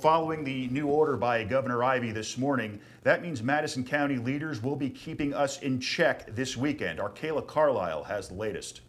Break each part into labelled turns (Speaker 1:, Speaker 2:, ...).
Speaker 1: Following the new order by Governor Ivy this morning, that means Madison County leaders will be keeping us in check this weekend. Our Kayla Carlisle has the latest.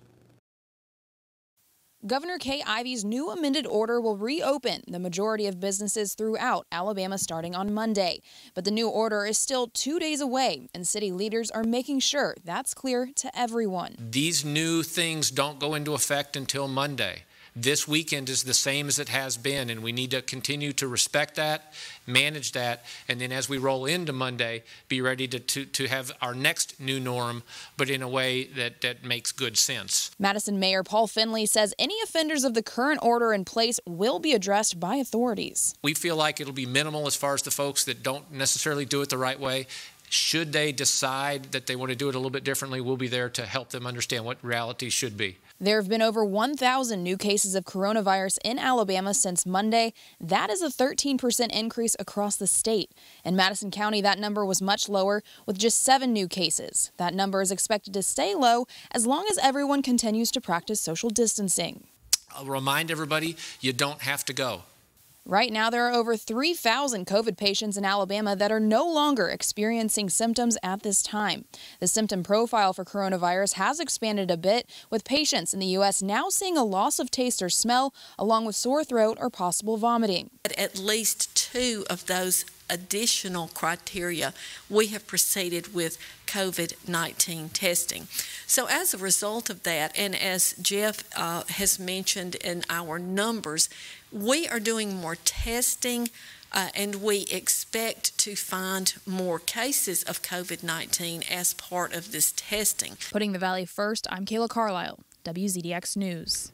Speaker 1: Governor Kay Ivy's new amended order will reopen the majority of businesses throughout Alabama starting on Monday. But the new order is still two days away, and city leaders are making sure that's clear to everyone.
Speaker 2: These new things don't go into effect until Monday. This weekend is the same as it has been, and we need to continue to respect that, manage that, and then as we roll into Monday, be ready to, to, to have our next new norm, but in a way that, that makes good sense.
Speaker 1: Madison Mayor Paul Finley says any offenders of the current order in place will be addressed by authorities.
Speaker 2: We feel like it'll be minimal as far as the folks that don't necessarily do it the right way should they decide that they want to do it a little bit differently, we'll be there to help them understand what reality should be.
Speaker 1: There have been over 1,000 new cases of coronavirus in Alabama since Monday. That is a 13% increase across the state. In Madison County, that number was much lower, with just seven new cases. That number is expected to stay low as long as everyone continues to practice social distancing.
Speaker 2: I'll remind everybody you don't have to go.
Speaker 1: Right now, there are over 3,000 COVID patients in Alabama that are no longer experiencing symptoms at this time. The symptom profile for coronavirus has expanded a bit, with patients in the U.S. now seeing a loss of taste or smell, along with sore throat or possible vomiting.
Speaker 3: At least two of those additional criteria, we have proceeded with COVID 19 testing. So, as a result of that, and as Jeff uh, has mentioned in our numbers, we are doing more testing. Uh, and we expect to find more cases of COVID 19 as part of this testing.
Speaker 1: Putting the Valley first, I'm Kayla Carlisle, WZDX News.